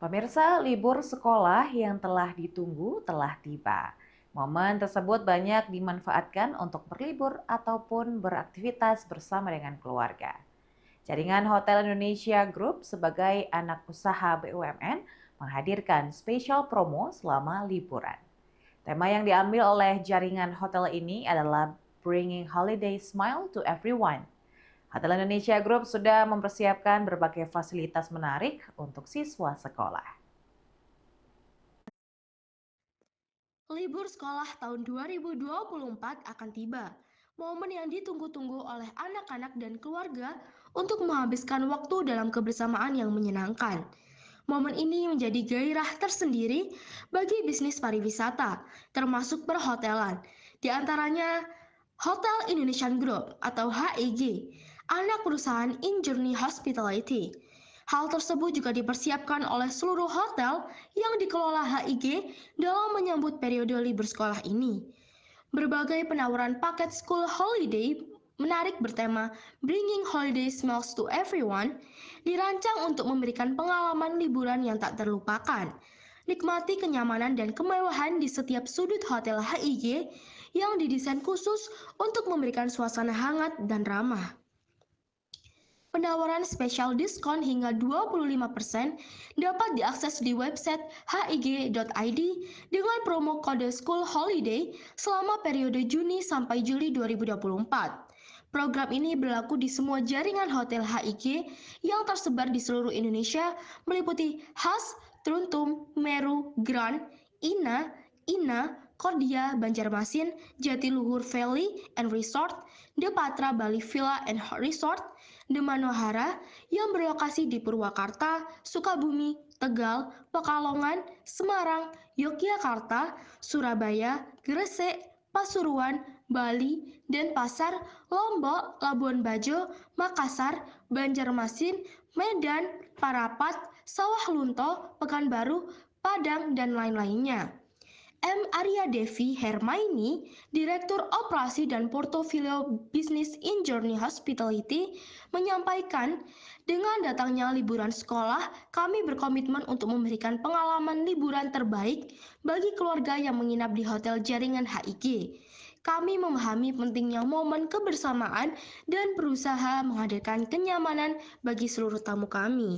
Pemirsa, libur sekolah yang telah ditunggu telah tiba. Momen tersebut banyak dimanfaatkan untuk berlibur ataupun beraktivitas bersama dengan keluarga. Jaringan Hotel Indonesia Group sebagai anak usaha BUMN menghadirkan spesial promo selama liburan. Tema yang diambil oleh jaringan hotel ini adalah Bringing Holiday Smile to Everyone – Hotel Indonesia Group sudah mempersiapkan berbagai fasilitas menarik untuk siswa sekolah. Libur sekolah tahun 2024 akan tiba. Momen yang ditunggu-tunggu oleh anak-anak dan keluarga untuk menghabiskan waktu dalam kebersamaan yang menyenangkan. Momen ini menjadi gairah tersendiri bagi bisnis pariwisata, termasuk perhotelan. Di antaranya Hotel Indonesian Group atau HIG e anak perusahaan in hospitality. Hal tersebut juga dipersiapkan oleh seluruh hotel yang dikelola HIG dalam menyambut periode libur sekolah ini. Berbagai penawaran paket school holiday menarik bertema Bringing Holiday Smells to Everyone dirancang untuk memberikan pengalaman liburan yang tak terlupakan. Nikmati kenyamanan dan kemewahan di setiap sudut hotel HIG yang didesain khusus untuk memberikan suasana hangat dan ramah penawaran spesial diskon hingga 25% dapat diakses di website hig.id dengan promo kode School Holiday selama periode Juni sampai Juli 2024. Program ini berlaku di semua jaringan hotel HIG yang tersebar di seluruh Indonesia meliputi Has, Truntum, Meru, Grand, Ina, Ina, Kordia, Banjarmasin, Jatiluhur Valley and Resort, The Patra Bali Villa and Resort, The Manohara yang berlokasi di Purwakarta, Sukabumi, Tegal, Pekalongan, Semarang, Yogyakarta, Surabaya, Gresik, Pasuruan, Bali, dan Pasar Lombok, Labuan Bajo, Makassar, Banjarmasin, Medan, Parapat, Sawah Lunto, Pekanbaru, Padang, dan lain-lainnya. M. Arya Devi Hermaini, Direktur Operasi dan Portofolio Bisnis in Journey Hospitality, menyampaikan, dengan datangnya liburan sekolah, kami berkomitmen untuk memberikan pengalaman liburan terbaik bagi keluarga yang menginap di Hotel Jaringan HIG. Kami memahami pentingnya momen kebersamaan dan berusaha menghadirkan kenyamanan bagi seluruh tamu kami.